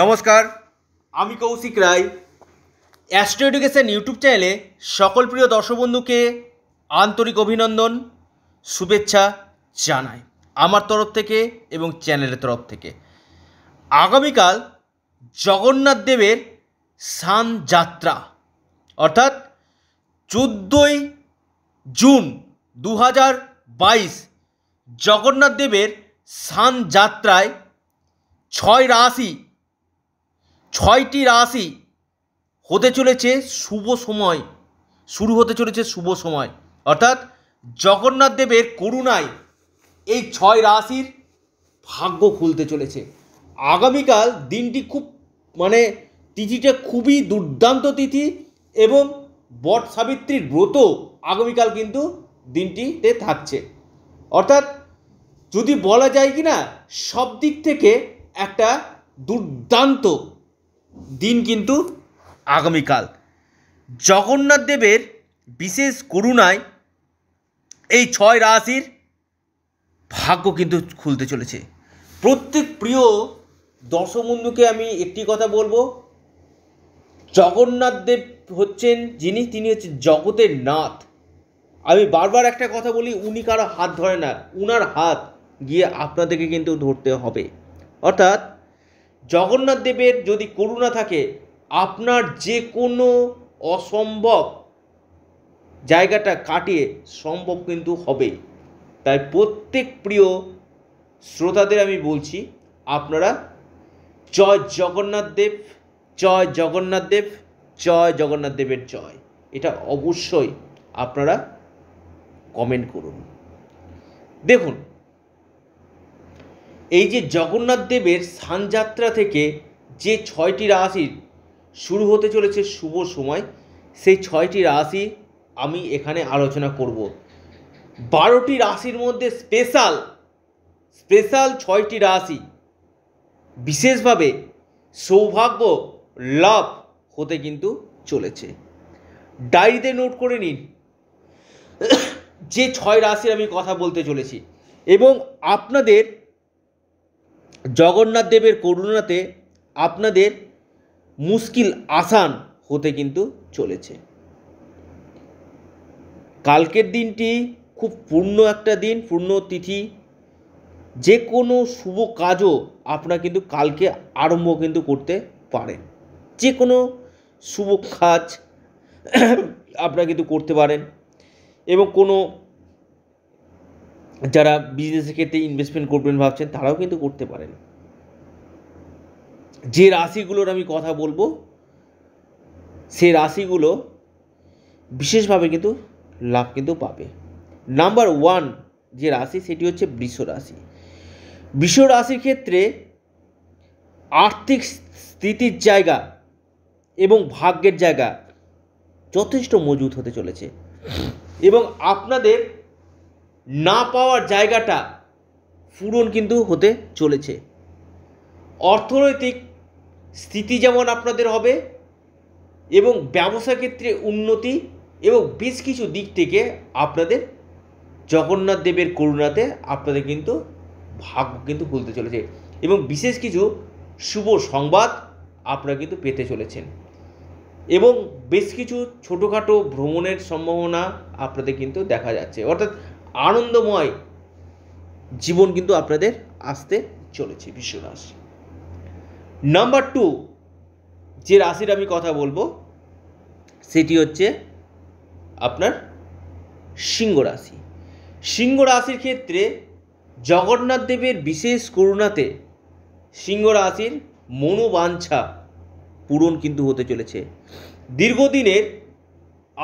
নমস্কার আমি Koushik Roy astro education YouTube চ্যানেলে সকল প্রিয় দর্শক বন্ধুকে আন্তরিক অভিনন্দন শুভেচ্ছা জানাই আমার তরফ থেকে এবং চ্যানেলের তরফ থেকে আগামীকাল জগন্নাথ দেবের সান যাত্রা অর্থাৎ চোদ্দোই জুন দু হাজার বাইশ জগন্নাথ দেবের সান যাত্রায় ছয় রাশি ছয়টি রাশি হতে চলেছে শুভ সময় শুরু হতে চলেছে শুভ সময় অর্থাৎ জগন্নাথ দেবের করুণায় এই ছয় রাশির ভাগ্য খুলতে চলেছে আগামীকাল দিনটি খুব মানে তিথিটা খুবই দুর্দান্ত তিথি এবং বট সাবিত্রীর ব্রত আগামীকাল কিন্তু দিনটিতে থাকছে অর্থাৎ যদি বলা যায় কি না সব দিক থেকে একটা দুর্দান্ত দিন কিন্তু আগামীকাল জগন্নাথ দেবের বিশেষ করুণায় এই ছয় রাশির ভাগ্য কিন্তু খুলতে চলেছে প্রত্যেক প্রিয় দর্শবন্ধুকে আমি একটি কথা বলবো জগন্নাথ দেব হচ্ছেন যিনি তিনি হচ্ছেন জগতের নাথ আমি বারবার একটা কথা বলি উনি কারো হাত ধরে না উনার হাত গিয়ে আপনাদেরকে কিন্তু ধরতে হবে অর্থাৎ জগন্নাথ দেবের যদি করুণা থাকে আপনার যে কোনো অসম্ভব জায়গাটা কাটিয়ে সম্ভব কিন্তু হবে তাই প্রত্যেক প্রিয় শ্রোতাদের আমি বলছি আপনারা জয় জগন্নাথ দেব জয় জগন্নাথ দেব জয় জগন্নাথ দেবের জয় এটা অবশ্যই আপনারা কমেন্ট করুন দেখুন এই যে জগন্নাথ দেবের সানযাত্রা থেকে যে ছয়টি রাশি শুরু হতে চলেছে শুভ সময় সেই ছয়টি রাশি আমি এখানে আলোচনা করব বারোটি রাশির মধ্যে স্পেশাল স্পেশাল ছয়টি রাশি বিশেষভাবে সৌভাগ্য লাভ হতে কিন্তু চলেছে ডায়েরিতে নোট করে নিন যে ছয় রাশির আমি কথা বলতে চলেছি এবং আপনাদের জগন্নাথ দেবের করুণাতে আপনাদের মুশকিল আসান হতে কিন্তু চলেছে কালকের দিনটি খুব পূর্ণ একটা দিন পূর্ণ তিথি যে কোনো শুভ কাজও আপনারা কিন্তু কালকে আরম্ভ কিন্তু করতে পারেন যে কোনো শুভ কাজ আপনারা কিন্তু করতে পারেন এবং কোনো যারা বিজনেসের ক্ষেত্রে ইনভেস্টমেন্ট করবেন ভাবছেন তারাও কিন্তু করতে পারেন যে রাশিগুলোর আমি কথা বলবো সে রাশিগুলো বিশেষভাবে কিন্তু লাভ কিন্তু পাবে নাম্বার ওয়ান যে রাশি সেটি হচ্ছে বৃষ রাশি বৃষ রাশির ক্ষেত্রে আর্থিক স্থিতির জায়গা এবং ভাগ্যের জায়গা যথেষ্ট মজবুত হতে চলেছে এবং আপনাদের না পাওয়ার জায়গাটা পূরণ কিন্তু হতে চলেছে অর্থনৈতিক স্থিতি যেমন আপনাদের হবে এবং ব্যবসা ক্ষেত্রে উন্নতি এবং বেশ কিছু দিক থেকে আপনাদের জগন্নাথ দেবের করুণাতে আপনাদের কিন্তু ভাগ্য কিন্তু খুলতে চলেছে এবং বিশেষ কিছু শুভ সংবাদ আপনারা কিন্তু পেতে চলেছেন এবং বেশ কিছু ছোটোখাটো ভ্রমণের সম্ভাবনা আপনাদের কিন্তু দেখা যাচ্ছে অর্থাৎ আনন্দময় জীবন কিন্তু আপনাদের আসতে চলেছে বিশ্ব রাশি নাম্বার টু যে রাশির আমি কথা বলবো সেটি হচ্ছে আপনার সিংহ রাশি সিংহ রাশির ক্ষেত্রে জগন্নাথ দেবের বিশেষ করুণাতে সিংহ রাশির মনোবাঞ্ছা পূরণ কিন্তু হতে চলেছে দীর্ঘদিনের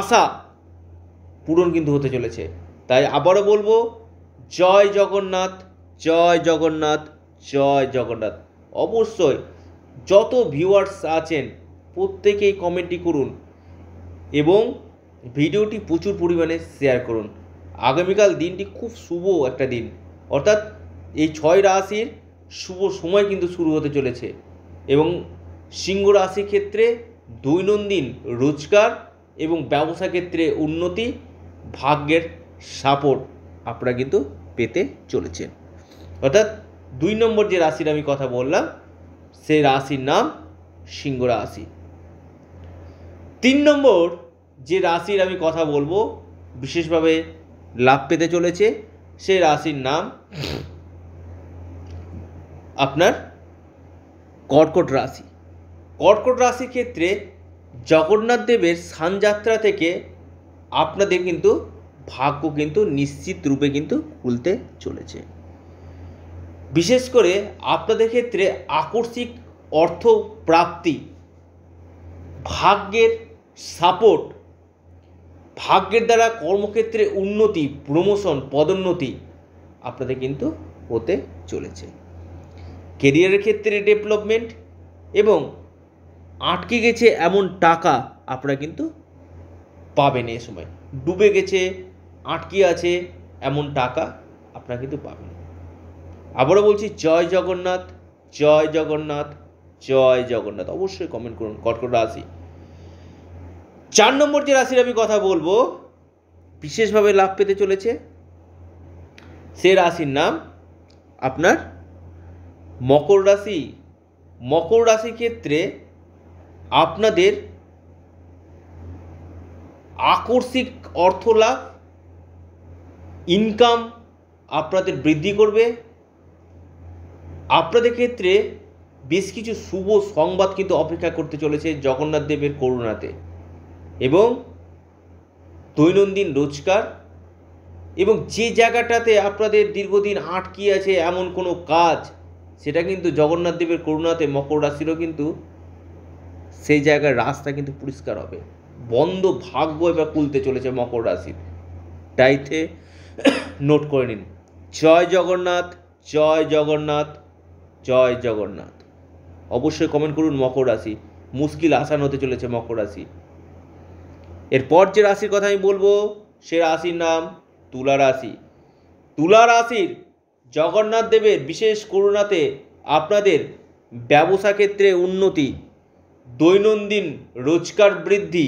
আশা পূরণ কিন্তু হতে চলেছে তাই আবারও বলবো জয় জগন্নাথ জয় জগন্নাথ জয় জগন্নাথ অবশ্যই যত ভিউয়ার্স আছেন প্রত্যেকেই কমেন্টটি করুন এবং ভিডিওটি প্রচুর পরিমাণে শেয়ার করুন আগামীকাল দিনটি খুব শুভ একটা দিন অর্থাৎ এই ছয় রাশির শুভ সময় কিন্তু শুরু হতে চলেছে এবং সিংহ রাশির ক্ষেত্রে দৈনন্দিন রোজগার এবং ব্যবসা ক্ষেত্রে উন্নতি ভাগ্যের সাপোর্ট আপনারা কিন্তু পেতে চলেছেন অর্থাৎ দুই নম্বর যে রাশির আমি কথা বললাম সেই রাশির নাম সিংহ রাশি তিন নম্বর যে রাশির আমি কথা বলবো বিশেষভাবে লাভ পেতে চলেছে সেই রাশির নাম আপনার কর্কট রাশি কর্কট রাশির ক্ষেত্রে জগন্নাথ দেবের সানযাত্রা থেকে আপনাদের কিন্তু ভাগ্য কিন্তু নিশ্চিত রূপে কিন্তু খুলতে চলেছে বিশেষ করে আপনাদের ক্ষেত্রে আকস্মিক অর্থ প্রাপ্তি ভাগ্যের সাপোর্ট ভাগ্যের দ্বারা কর্মক্ষেত্রে উন্নতি প্রমোশন পদোন্নতি আপনাদের কিন্তু হতে চলেছে কেরিয়ারের ক্ষেত্রে ডেভেলপমেন্ট এবং আটকে গেছে এমন টাকা আপনারা কিন্তু পাবেন এ সময় ডুবে গেছে আটকে আছে এমন টাকা আপনারা কিন্তু পাবেন আবারও বলছি জয় জগন্নাথ জয় জগন্নাথ জয় জগন্নাথ অবশ্যই কমেন্ট করুন কর্কট রাশি চার নম্বর যে রাশির আমি কথা বলবো বিশেষভাবে লাভ পেতে চলেছে সে রাশির নাম আপনার মকর রাশি মকর রাশির ক্ষেত্রে আপনাদের আকস্মিক অর্থ লাভ ইনকাম আপনাদের বৃদ্ধি করবে আপনাদের ক্ষেত্রে বেশ কিছু শুভ সংবাদ কিন্তু অপেক্ষা করতে চলেছে জগন্নাথ দেবের করুণাতে এবং দৈনন্দিন রোজগার এবং যে জায়গাটাতে আপনাদের দীর্ঘদিন আটকি আছে এমন কোনো কাজ সেটা কিন্তু জগন্নাথ দেবের করুণাতে মকর রাশিরও কিন্তু সেই জায়গার রাস্তা কিন্তু পরিষ্কার হবে বন্ধ ভাগ্য এবার খুলতে চলেছে মকর রাশির তাইতে নোট করে নিন জয় জগন্নাথ জয় জগন্নাথ জয় জগন্নাথ অবশ্যই কমেন্ট করুন মকর রাশি মুশকিল আসান হতে চলেছে মকর রাশি এরপর যে রাশির কথা আমি বলবো সে রাশির নাম তুলা রাশি তুলা রাশির জগন্নাথ দেবের বিশেষ করুণাতে আপনাদের ব্যবসা ক্ষেত্রে উন্নতি দৈনন্দিন রোজগার বৃদ্ধি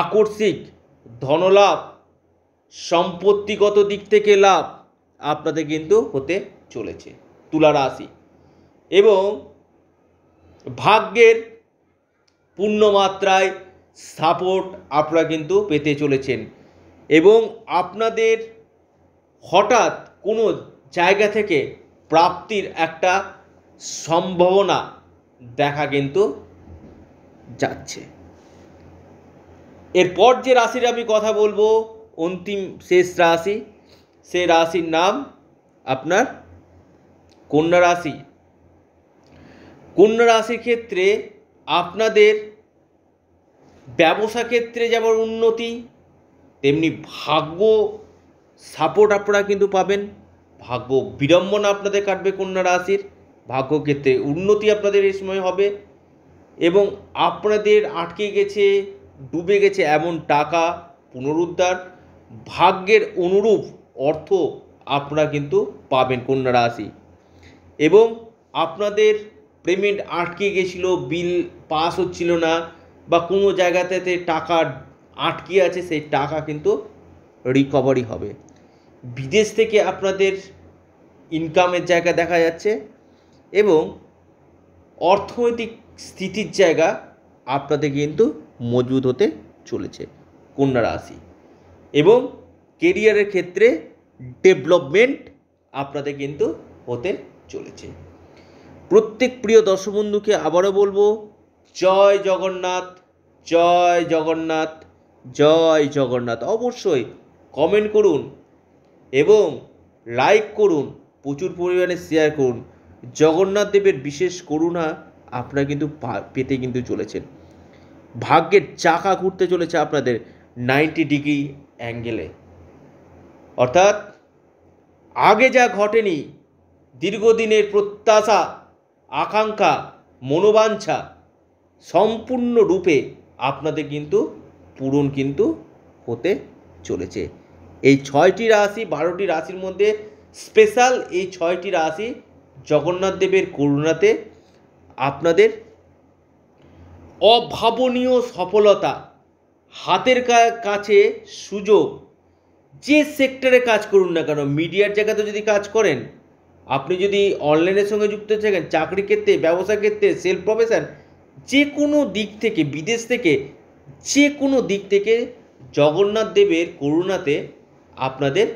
আকর্ষিক ধনলাভ সম্পত্তিগত দিক থেকে লাভ আপনাদের কিন্তু হতে চলেছে তুলা রাশি এবং ভাগ্যের পূর্ণ মাত্রায় সাপোর্ট আপনারা কিন্তু পেতে চলেছেন এবং আপনাদের হঠাৎ কোনো জায়গা থেকে প্রাপ্তির একটা সম্ভাবনা দেখা কিন্তু যাচ্ছে এরপর যে রাশির আমি কথা বলবো অন্তিম শেষ রাশি সে রাশির নাম আপনার কন্যা রাশি কন্যা রাশির ক্ষেত্রে আপনাদের ব্যবসা ক্ষেত্রে যেমন উন্নতি তেমনি ভাগ্য সাপোর্ট আপনারা কিন্তু পাবেন ভাগ্য বিড়ম্বনা আপনাদের কাটবে কন্যা রাশির ভাগ্য ক্ষেত্রে উন্নতি আপনাদের এই সময় হবে এবং আপনাদের আটকে গেছে ডুবে গেছে এমন টাকা পুনরুদ্ধার ভাগ্যের অনুরূপ অর্থ আপনারা কিন্তু পাবেন কন্যা রাশি এবং আপনাদের পেমেন্ট আটকে গেছিলো বিল পাস হচ্ছিল না বা কোনো জায়গাতে টাকা আটকে আছে সেই টাকা কিন্তু রিকভারি হবে বিদেশ থেকে আপনাদের ইনকামের জায়গা দেখা যাচ্ছে এবং অর্থনৈতিক স্থিতির জায়গা আপনাদের কিন্তু মজবুত হতে চলেছে কন্যা রাশি এবং কেরিয়ারের ক্ষেত্রে ডেভেলপমেন্ট আপনাদের কিন্তু হতে চলেছে প্রত্যেক প্রিয় দর্শক বন্ধুকে আবারও বলবো জয় জগন্নাথ জয় জগন্নাথ জয় জগন্নাথ অবশ্যই কমেন্ট করুন এবং লাইক করুন প্রচুর পরিমাণে শেয়ার করুন জগন্নাথ দেবের বিশেষ করুণা আপনারা কিন্তু পেতে কিন্তু চলেছেন ভাগ্যের চাকা ঘুরতে চলেছে আপনাদের নাইনটি ডিগ্রি অ্যাঙ্গেলে অর্থাৎ আগে যা ঘটেনি দীর্ঘদিনের প্রত্যাশা আকাঙ্ক্ষা মনোবাঞ্ছা সম্পূর্ণরূপে আপনাদের কিন্তু পূরণ কিন্তু হতে চলেছে এই ছয়টি রাশি বারোটি রাশির মধ্যে স্পেশাল এই ছয়টি রাশি জগন্নাথ দেবের করুণাতে আপনাদের অভাবনীয় সফলতা হাতের কাছে সুযোগ যে সেক্টরে কাজ করুন না কেন মিডিয়ার জায়গাতে যদি কাজ করেন আপনি যদি অনলাইনের সঙ্গে যুক্ত থাকেন চাকরি ক্ষেত্রে ব্যবসা ক্ষেত্রে সেলফ প্রফেশন যে কোনো দিক থেকে বিদেশ থেকে যে কোনো দিক থেকে জগন্নাথ দেবের করুণাতে আপনাদের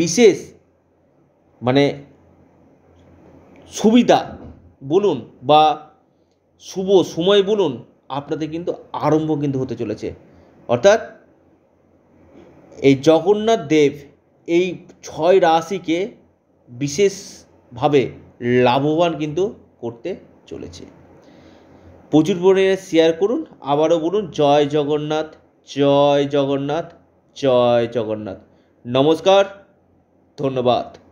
বিশেষ মানে সুবিধা বলুন বা শুভ সময় বলুন আপনাদের কিন্তু আরম্ভ কিন্তু হতে চলেছে অর্থাৎ এই জগন্নাথ দেব এই ছয় রাশিকে বিশেষভাবে লাভবান কিন্তু করতে চলেছে প্রচুর পরিমাণে শেয়ার করুন আবারও বলুন জয় জগন্নাথ জয় জগন্নাথ জয় জগন্নাথ নমস্কার ধন্যবাদ